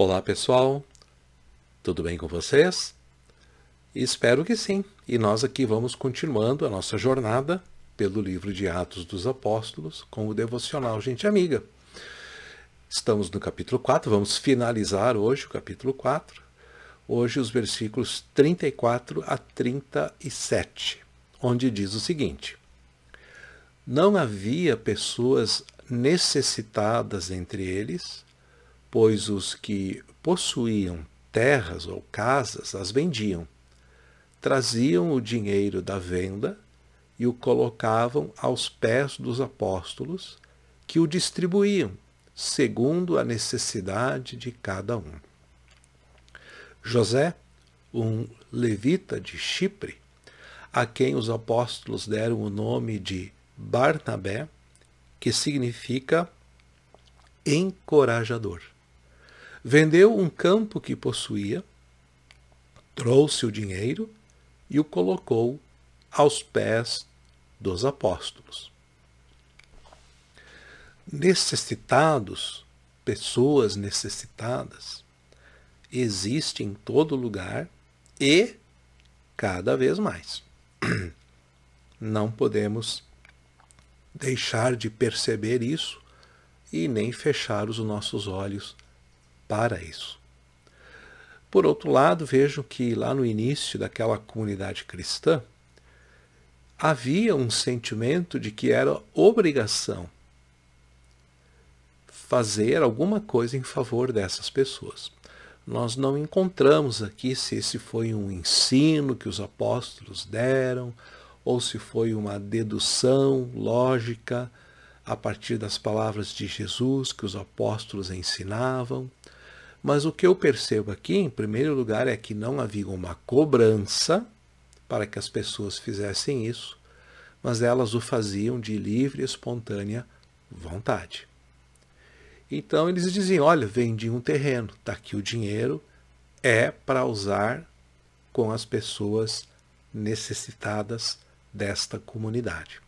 Olá pessoal, tudo bem com vocês? Espero que sim. E nós aqui vamos continuando a nossa jornada pelo livro de Atos dos Apóstolos com o devocional Gente Amiga. Estamos no capítulo 4, vamos finalizar hoje o capítulo 4. Hoje os versículos 34 a 37, onde diz o seguinte: Não havia pessoas necessitadas entre eles pois os que possuíam terras ou casas as vendiam. Traziam o dinheiro da venda e o colocavam aos pés dos apóstolos, que o distribuíam segundo a necessidade de cada um. José, um levita de Chipre, a quem os apóstolos deram o nome de Barnabé, que significa encorajador. Vendeu um campo que possuía, trouxe o dinheiro e o colocou aos pés dos apóstolos. Necessitados, pessoas necessitadas, existem em todo lugar e cada vez mais. Não podemos deixar de perceber isso e nem fechar os nossos olhos para isso. Por outro lado, vejo que lá no início daquela comunidade cristã, havia um sentimento de que era obrigação fazer alguma coisa em favor dessas pessoas. Nós não encontramos aqui se esse foi um ensino que os apóstolos deram, ou se foi uma dedução lógica a partir das palavras de Jesus que os apóstolos ensinavam, mas o que eu percebo aqui, em primeiro lugar, é que não havia uma cobrança para que as pessoas fizessem isso, mas elas o faziam de livre e espontânea vontade. Então eles diziam: olha, vendi um terreno, está aqui o dinheiro, é para usar com as pessoas necessitadas desta comunidade.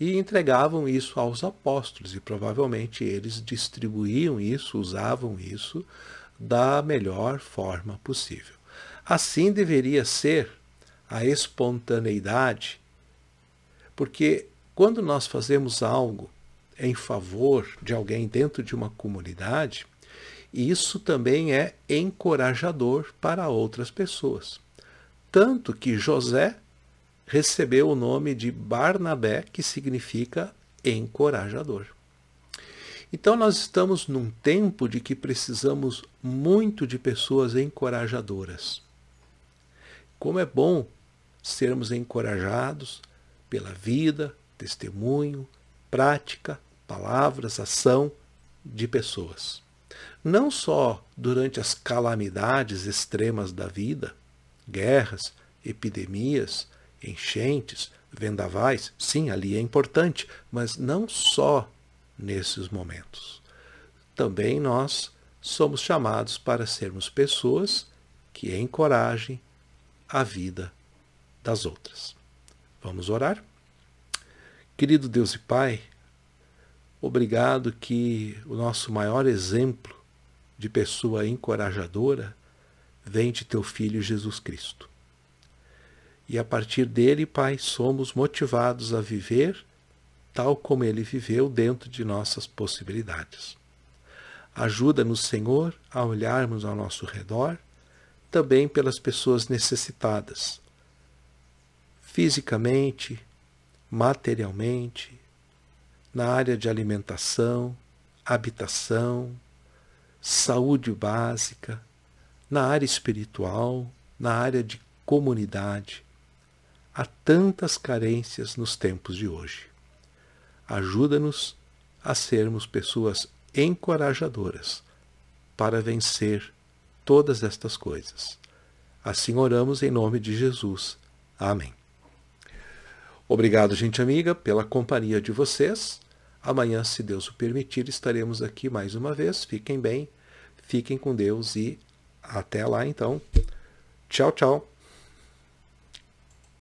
E entregavam isso aos apóstolos, e provavelmente eles distribuíam isso, usavam isso da melhor forma possível. Assim deveria ser a espontaneidade, porque quando nós fazemos algo em favor de alguém dentro de uma comunidade, isso também é encorajador para outras pessoas. Tanto que José recebeu o nome de Barnabé, que significa encorajador. Então, nós estamos num tempo de que precisamos muito de pessoas encorajadoras. Como é bom sermos encorajados pela vida, testemunho, prática, palavras, ação de pessoas. Não só durante as calamidades extremas da vida, guerras, epidemias, enchentes, vendavais, sim, ali é importante, mas não só nesses momentos. Também nós somos chamados para sermos pessoas que encorajem a vida das outras. Vamos orar? Querido Deus e Pai, obrigado que o nosso maior exemplo de pessoa encorajadora vem de teu filho Jesus Cristo. E a partir dele, Pai, somos motivados a viver tal como ele viveu dentro de nossas possibilidades. Ajuda-nos, Senhor, a olharmos ao nosso redor também pelas pessoas necessitadas, fisicamente, materialmente, na área de alimentação, habitação, saúde básica, na área espiritual, na área de comunidade. Há tantas carências nos tempos de hoje. Ajuda-nos a sermos pessoas encorajadoras para vencer todas estas coisas. Assim oramos em nome de Jesus. Amém. Obrigado, gente amiga, pela companhia de vocês. Amanhã, se Deus o permitir, estaremos aqui mais uma vez. Fiquem bem, fiquem com Deus e até lá então. Tchau, tchau.